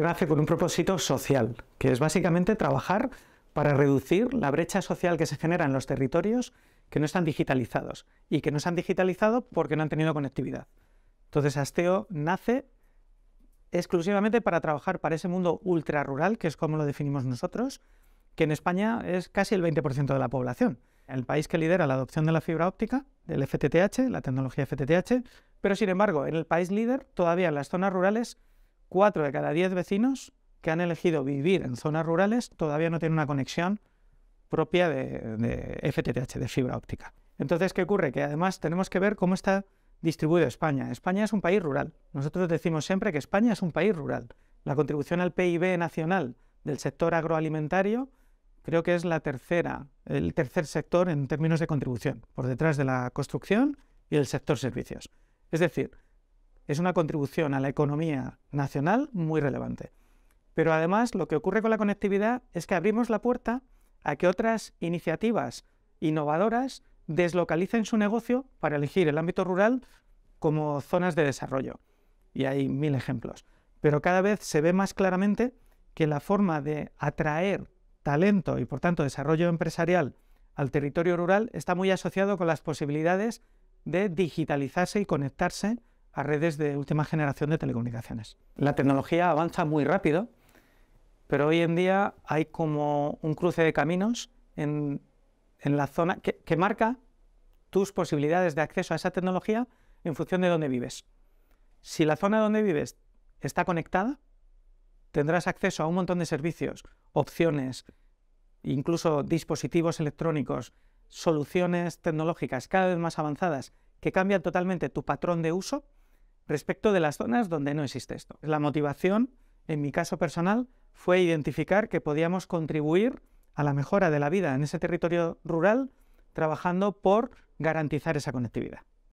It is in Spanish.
nace con un propósito social, que es básicamente trabajar para reducir la brecha social que se genera en los territorios que no están digitalizados y que no se han digitalizado porque no han tenido conectividad. Entonces, Asteo nace exclusivamente para trabajar para ese mundo ultrarural, que es como lo definimos nosotros, que en España es casi el 20% de la población. El país que lidera la adopción de la fibra óptica, del FTTH, la tecnología FTTH, pero sin embargo, en el país líder, todavía en las zonas rurales Cuatro de cada diez vecinos que han elegido vivir en zonas rurales todavía no tienen una conexión propia de, de, FTTH, de fibra óptica. Entonces, ¿qué ocurre? Que además tenemos que ver cómo está distribuido España. España es un país rural. Nosotros decimos siempre que España es un país rural. La contribución al PIB nacional del sector agroalimentario creo que es la tercera, el tercer sector en términos de contribución, por detrás de la construcción y el sector servicios. Es decir, es una contribución a la economía nacional muy relevante. Pero además lo que ocurre con la conectividad es que abrimos la puerta a que otras iniciativas innovadoras deslocalicen su negocio para elegir el ámbito rural como zonas de desarrollo. Y hay mil ejemplos. Pero cada vez se ve más claramente que la forma de atraer talento y por tanto desarrollo empresarial al territorio rural está muy asociado con las posibilidades de digitalizarse y conectarse a redes de última generación de telecomunicaciones. La tecnología avanza muy rápido, pero hoy en día hay como un cruce de caminos en, la zona que, que marca tus posibilidades de acceso a esa tecnología en función de dónde vives. Si la zona donde vives está conectada, tendrás acceso a un montón de servicios, opciones, incluso dispositivos electrónicos, soluciones tecnológicas cada vez más avanzadas que cambian totalmente tu patrón de uso respecto de las zonas donde no existe esto. La motivación, en mi caso personal, fue identificar que podíamos contribuir a la mejora de la vida en ese territorio rural trabajando por garantizar esa conectividad.